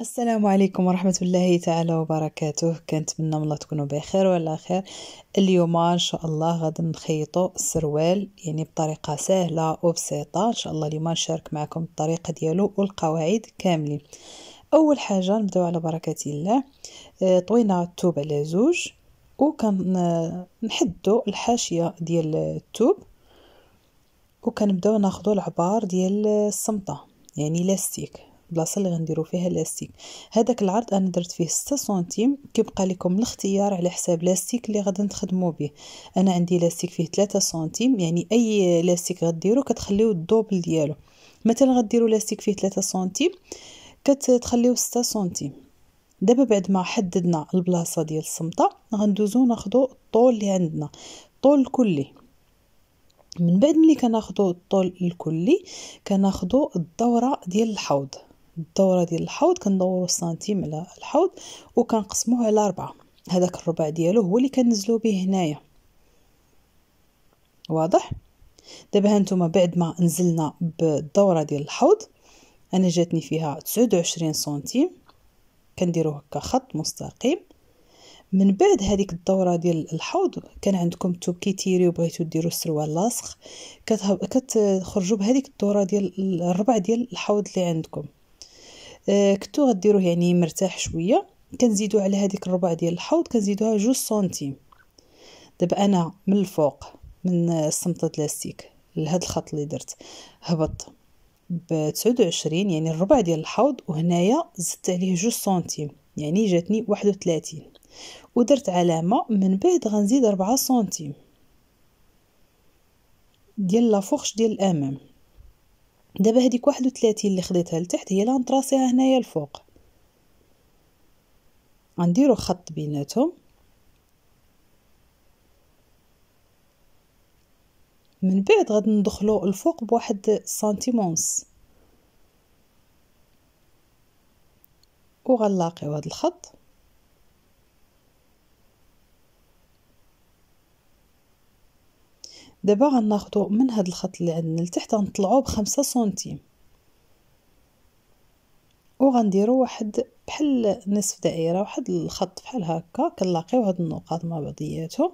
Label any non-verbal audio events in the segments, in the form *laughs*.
السلام عليكم ورحمة الله تعالى وبركاته كنتمنى من الله تكونوا بخير وعلى خير اليوم ان شاء الله غادي نخيطوا السروال يعني بطريقة سهلة وبسيطة ان شاء الله اليوم نشارك معكم الطريقة ديالو والقواعد كاملين اول حاجة نبداو على بركة الله آه، طوينا التوب على زوج نحدو الحاشية ديال الثوب وكنبداو ناخدو العبار ديال الصمتة يعني لاستيك البلاصه اللي غنديرو فيها لاستيك هذاك العرض انا درت فيه 6 سنتيم كيبقى لكم الاختيار على حساب لاستيك اللي غادي تخدموا به انا عندي لاستيك فيه 3 سنتيم يعني اي لاستيك غديرو كتخليو الدوبل ديالو مثلا غديرو لاستيك فيه 3 سنتيم كتخليو 6 سنتيم دابا بعد ما حددنا البلاصه ديال الصمطه غندوزو ناخدو الطول اللي عندنا الطول الكلي من بعد ملي كناخدو الطول الكلي كناخدو الدوره ديال الحوض الدوره ديال الحوض كندوروا سنتيم على الحوض وكنقسموه على أربعة هذاك الربع ديالو هو اللي كنزلو به هنايا واضح دابا هانتوما بعد ما نزلنا بالدوره ديال الحوض انا جاتني فيها 29 سنتيم كنديرو هكا خط مستقيم من بعد هذيك الدوره ديال الحوض كان عندكم الثوب كيتيري وبغيتو ديروا السروال لاصق كتخرجوا بهذيك الدوره ديال الربع ديال الحوض اللي عندكم آه، كنتو غديروه يعني مرتاح شويه كنزيدو على هذيك الربع ديال الحوض كنزيدوها جوج سنتيم دابا انا من الفوق من السمطه بلاستيك لهاد الخط اللي درت هبط ب 29 يعني الربع ديال الحوض وهنايا زدت عليه جوج سنتيم يعني جاتني 31 ودرت علامه من بعد غنزيد 4 سنتيم ديال لافورش ديال الامام دابا هذيك واحد وثلاثين اللي خديتها لتحت هي اللي غنطراسيها هنايا الفوق غنديرو خط بيناتهم من بعد غادي ندخلو الفوق بواحد سنتيم ونص وغنلاقيو هاد الخط دابا غناخدو من هاد الخط اللي عندنا لتحت غنطلعوه بخمسة سنتيم وغنديرو واحد بحال نصف دائره واحد الخط بحال هكا كنلاقيو هاد النقاط مع بعضياتهم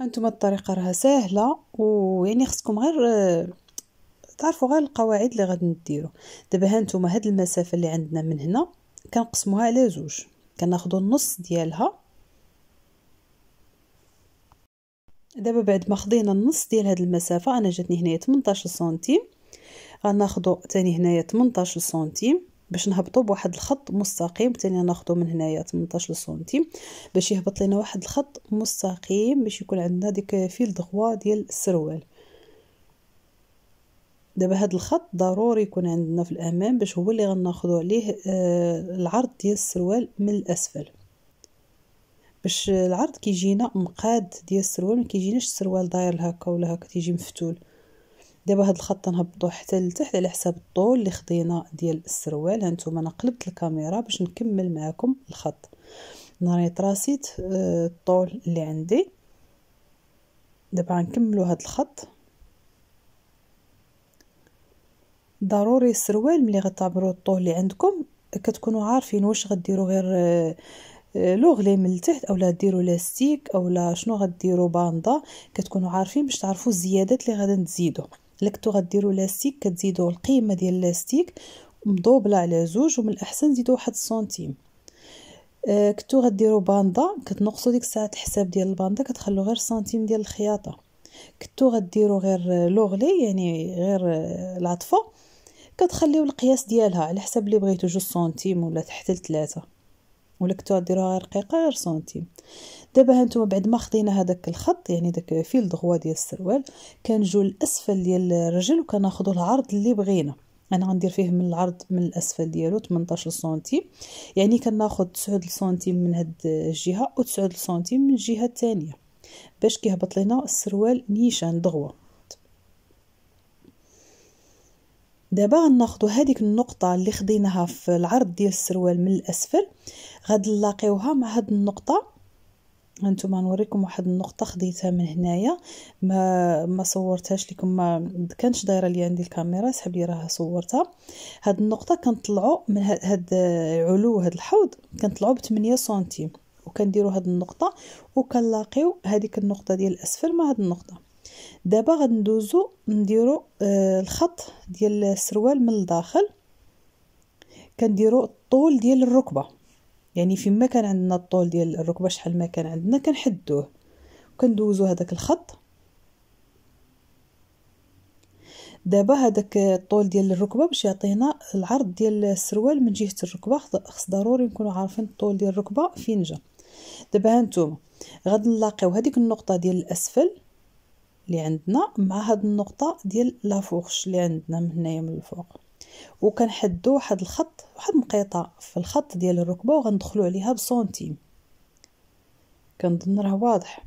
انتم الطريقه ساهلة سهله ويعني خصكم غير تعرفوا غير القواعد اللي غادي نديرو دابا هانتوما هاد المسافه اللي عندنا من هنا كنقسموها على زوج كناخدو النص ديالها دابا بعد ما خدينا النص ديال هاد المسافه انا جاتني هنايا 18 سنتيم غناخدو تاني هنايا 18 سنتيم باش نهبطو بواحد الخط مستقيم تاني ناخدو من هنايا 18 سنتيم باش يهبط لينا واحد الخط مستقيم باش يكون عندنا ديك فيل دغوا ديال السروال دابا هاد الخط ضروري يكون عندنا في الامام باش هو اللي غناخذوا عليه آه العرض ديال السروال من الاسفل باش العرض كيجينا مقاد ديال السروال ما كيجيناش السروال داير هكا ولا هكا تيجي مفتول دابا هاد الخط نهبطو حتى لتحت على حساب الطول اللي خدينا ديال السروال هانتوما انا قلبت الكاميرا باش نكمل معكم الخط ناري تراسيت آه، الطول اللي عندي دابا غنكملو هاد الخط ضروري السروال ملي غتعبروا الطول اللي عندكم كتكونوا عارفين واش غديروا غير آه، آه، لوغلي من التحت اولا ديروا لاستيك اولا شنو غديروا باندا كتكونوا عارفين باش تعرفوا الزيادات اللي غادي تزيدوا لكتو غديروا لاستيك كتزيدوا القيمه ديال اللاستيك مضوبله على زوج ومن الاحسن زيدوا واحد سنتيم آه كنتو غديروا باندا كتنقصوا ديك الساعه الحساب ديال الباندا كتخلو غير سنتيم ديال الخياطه كنتو غديروا غير آه، لوغلي يعني غير العطفه كتخليو القياس ديالها على حسب اللي بغيتو جوج سنتيم ولا حتى لثلاثة ولا كنتو ديروها رقيقه غير سنتيم دابا هانتوما بعد ما خدينا هذاك الخط يعني داك فيل دغوا ديال السروال كنجو الاسفل ديال الرجل وكناخدو العرض اللي بغينا انا غندير فيه من العرض من الاسفل ديالو 18 سنتيم يعني كناخذ 9 سنتيم من هاد الجهه و 9 سنتيم من الجهه الثانيه باش كيهبط لنا السروال نيشان دغوه دابا غناخدو هذيك النقطه اللي خديناها في العرض ديال السروال من الاسفل غادي نلاقيوها مع هاد النقطه هانتوما نوريكم واحد النقطه خديتها من هنايا ما ما صورتهاش لكم ما كانتش دايره لي عندي الكاميرا سحب لي راها صورتها هاد النقطه كنطلعوا من هاد علو هاد الحوض كنطلعوا ب 8 سنتيم وكنديروا هاد النقطه وكنلاقيو هذيك النقطه ديال الاسفل مع هاد النقطه دابا غندوزو نديرو آه، الخط ديال السروال من الداخل كنديرو الطول ديال الركبه يعني فيما كان عندنا الطول ديال الركبه شحال ما كان عندنا كنحدوه وكندوزو هذاك الخط دابا هذاك الطول ديال الركبه باش يعطينا العرض ديال السروال من جهه الركبه خص ضروري نكونوا عارفين الطول ديال الركبه فين جا دابا هانتوما غادي نلاقيو هذيك النقطه ديال الاسفل اللي عندنا مع هاد النقطه ديال لا فورش اللي عندنا من هنايا من الفوق وكنحدو واحد الخط واحد مقيطه في الخط ديال الركبه وغندخلو عليها بسنتيم كنظن راه واضح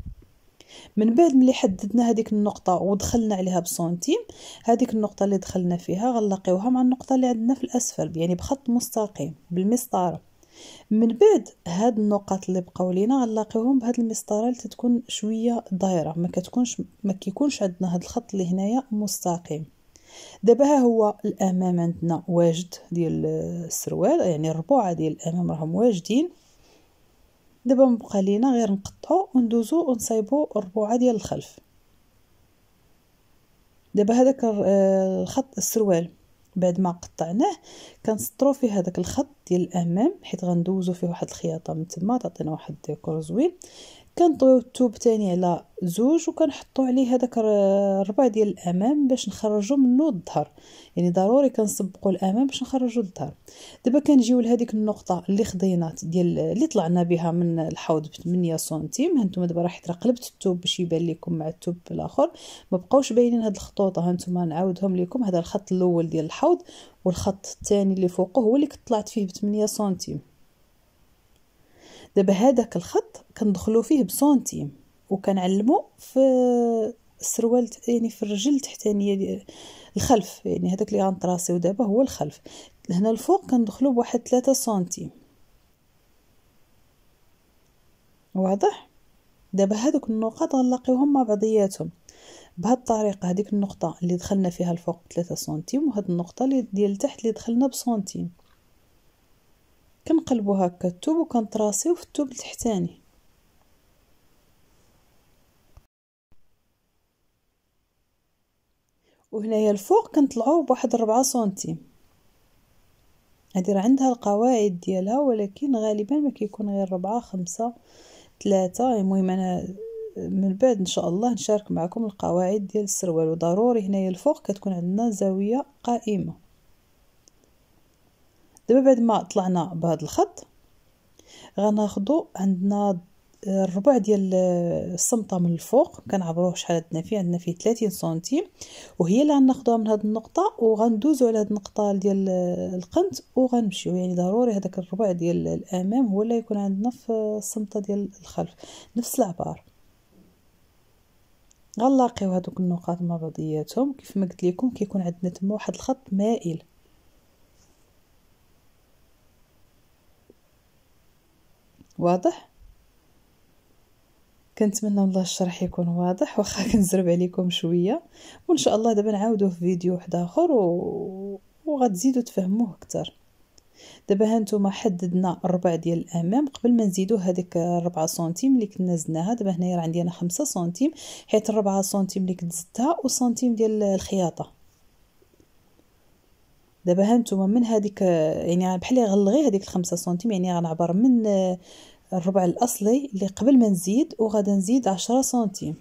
من بعد ملي حددنا هذيك النقطه ودخلنا عليها بسنتيم هذيك النقطه اللي دخلنا فيها غنلاقيوها مع النقطه اللي عندنا في الاسفل يعني بخط مستقيم بالمسطره من بعد هاد النقط اللي بقاو لينا غنلاقيوهم بهاد المسطره اللي تتكون شويه دايره ما كتكونش ما كيكونش عندنا هاد الخط اللي هنايا مستقيم دابا ها هو الامام عندنا واجد ديال السروال يعني الربوعه ديال الامام راهم واجدين دابا مبقى لينا غير نقطعو وندوزو ونصايبو الربوعه ديال الخلف دابا هذاك آه، الخط السروال بعد ما قطعناه كنسطرو في هذاك الخط ديال الامام حيت غندوزو فيه واحد الخياطه من تما تعطينا واحد الديكور زوين كنطويو الثوب تاني على زوج وكنحطو عليه هذاك الربع ديال الامام باش نخرجو منو الظهر يعني ضروري كنسبقو الامام باش نخرجو الظهر دابا كنجيو لهذيك النقطه اللي خدينا ديال اللي طلعنا بها من الحوض ب 8 سنتيم هانتوما دابا راه حيت قلبت الثوب باش يبان لكم مع الثوب الاخر ما بقاوش باينين هاد الخطوط هانتوما نعاودهم لكم هذا الخط الاول ديال الحوض والخط الثاني اللي فوقه هو اللي طلعت فيه بثمانية سنتيم دابا هذاك الخط كندخلو فيه بسنتيم وكنعلمو في السروال يعني في الرجل التحتانيه يعني الخلف يعني هذاك اللي غنطراسيو دابا هو الخلف هنا الفوق كندخلو بواحد 3 سنتيم واضح دابا هذوك النقاط غنلاقيوهم مع بعضياتهم بهاد الطريقه هذيك النقطه اللي دخلنا فيها الفوق بثلاثة سنتيم وهاد النقطه اللي ديال التحت اللي دخلنا بسنتيم كنقلبو هكا التوب وكنطراسيو في التوب التحتاني وهنايا الفوق كنطلعو بواحد ربعة سنتيم هادي راه عندها القواعد ديالها ولكن غالبا ما كيكون غير ربعة خمسة ثلاثة المهم انا من بعد ان شاء الله نشارك معكم القواعد ديال السروال وضروري هنايا الفوق كتكون عندنا زاويه قائمه دابا بعد ما طلعنا بهذا الخط غناخدو عندنا الربع ديال السمطه من الفوق كنعبروه شحال عندنا فيه عندنا فيه 30 سنتيم وهي اللي غناخدوها من هاد النقطه وغندوزو على هاد النقطه ديال القنت وغنمشيو يعني ضروري هذاك الربع ديال الامام هو اللي يكون عندنا في السمطه ديال الخلف نفس العبار غنلاقيو هذوك النقاط مع بعضياتهم كيف ما قلت لكم كيكون عندنا تما واحد الخط مائل واضح كنتمنى والله الشرح يكون واضح واخا *laughs* كنزرب عليكم شويه وان شاء الله دابا نعاودوه في فيديو واحد اخر و... وغتزيدوا تفهموه اكثر دابا هانتوما حددنا الربع ديال الامام قبل ما نزيدو هذيك 4 سنتيم اللي كنا زدناها دابا هنايا راه عندي انا 5 سنتيم حيت 4 سنتيم اللي كنت زدتها وسنتيم ديال الخياطه دابا هانتوما من هذيك يعني بحال غنلغي هذيك 5 سنتيم يعني غنعبر من الربع الاصلي اللي قبل ما نزيد وغادي نزيد 10 سنتيم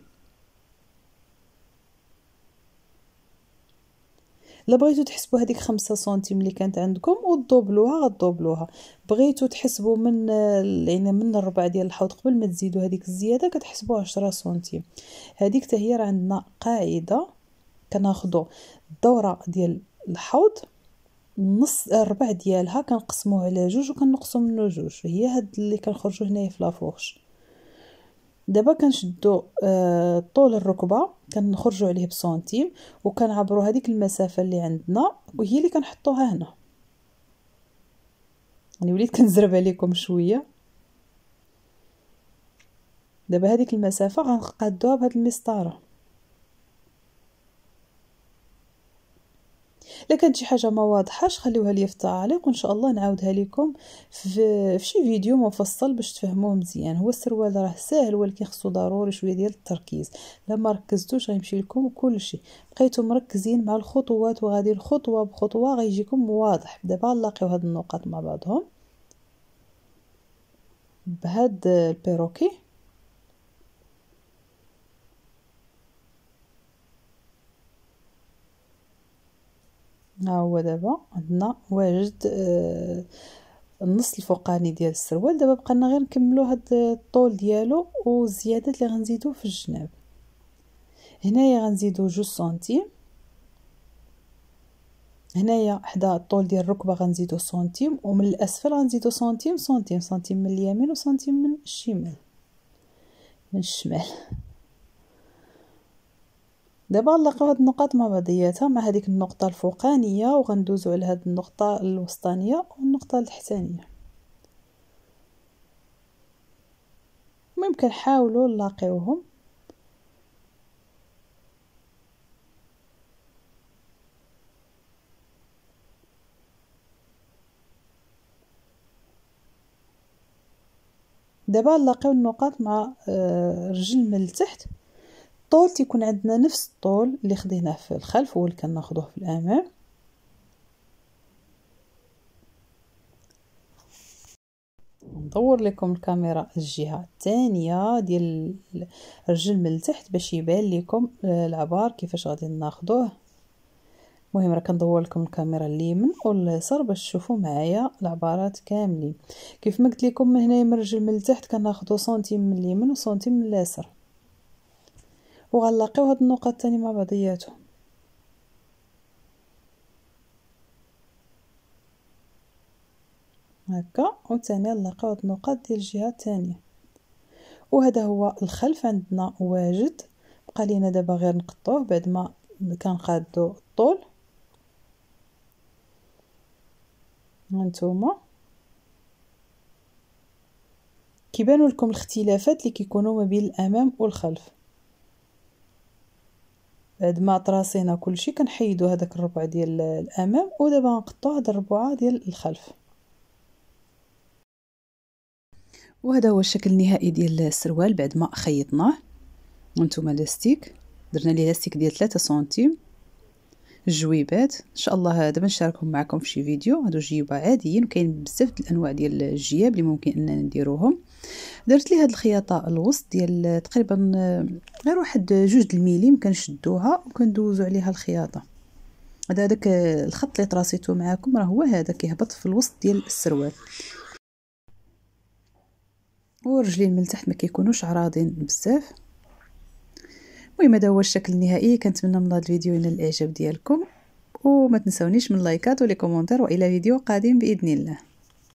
الا بغيتو تحسبوا هذيك 5 سنتيم اللي كانت عندكم وتضوبلوها غتضوبلوها بغيتو تحسبوا من يعني من الربع ديال الحوض قبل ما تزيدوا هذيك الزياده كتحسبوا 10 سنتيم هذيك حتى هي راه عندنا قاعده كناخذوا الدوره ديال الحوض نص الربع ديالها كنقسموه على جوج وكنقسم منه جوج هي هاد اللي كنخرجوا هنايا في لافورش دابا كنشدو آه طول الركبه كنخرجوا عليه بسنتيم وكنعبروا هذيك المسافه اللي عندنا وهي اللي كنحطوها هنا يعني وليت كنزرب عليكم شويه دابا هذيك المسافه غنقادوها بهاد المسطره الا كانت شي حاجه ما واضحاش خليوها لي في التعليق وان شاء الله نعاودها لكم في, في شي فيديو مفصل باش تفهموه مزيان هو السروال راه ساهل ولكن خصو ضروري شويه ديال التركيز لما ركزتوش غيمشي لكم كلشي بقيتو مركزين مع الخطوات وغادي خطوه بخطوه غيجيكم واضح دابا نلاقيو هاد النقاط مع بعضهم بهاد البيروكي ها هو دابا عندنا واجد آه، النص الفوقاني ديال السروال دابا بقى لنا غير نكملو هاد الطول ديالو والزيادات اللي غنزيدو في الجناب هنايا غنزيدو جوج سنتيم هنايا حدا الطول ديال الركبه غنزيدو سنتيم ومن الاسفل غنزيدو سنتيم سنتيم سنتيم من اليمين وسنتيم من الشمال من الشمال دابا نلقاو هاد النقط مع بعضياتها مع هذيك النقطه الفوقانيه وغندوزو على هاد النقطه الوسطانيه والنقطه التحتانيه المهم حاولوا نلاقيوهم دابا نلاقيو النقط مع آه، رجل من التحت الطول تيكون عندنا نفس الطول اللي خديناه في الخلف هو اللي كناخذوه في الامام ندور لكم الكاميرا الجهه الثانيه ديال الرجل من التحت باش يبان لكم آه، العبار كيفاش غادي ناخذوه المهم راه كندور لكم الكاميرا اليمين واليسار باش تشوفوا معايا العبارات كاملين كيف ما قلت لكم من هنا من الرجل من التحت كناخذوا سنتيم من اليمين وسنتيم من اليسار وغلقيو هاد النقط تاني مع بعضياتهم هكا وتاني نلقاو هاد النقط ديال الجهه الثانيه وهذا هو الخلف عندنا واجد بقى لينا دابا غير نقطوه بعد ما كنقادو الطول هانتوما كيبانوا لكم الاختلافات اللي كيكونوا ما بين الامام والخلف بعد ما طراسينا كلشي كنحيدو هذاك الربع ديال الامام ودابا غنقطعو هاد الربعه ديال الخلف وهذا هو الشكل النهائي ديال السروال بعد ما خيطناه وانتم لاستيك درنا ليه لاستيك ديال 3 سنتيم الجويبات ان شاء الله دابا نشاركهم معكم في شي فيديو هادو جيوبه عاديين وكاين بزاف د الانواع ديال الجياب اللي ممكن اننا نديروهم درت لي هاد الخياطه الوسط ديال تقريبا آه، غير واحد جوج الميليم كنشدوها وكندوزو عليها الخياطه هذا داك آه، الخط اللي تراسيتو معاكم راه هو هذا كيهبط في الوسط ديال السروال ورجلين من تحت ما كيكونوش عراضين بزاف المهم هذا هو الشكل النهائي كنتمنى من هذا الفيديو ينال الاعجاب ديالكم وما تنسونيش من لايكات ولي كومونتير والى فيديو قادم باذن الله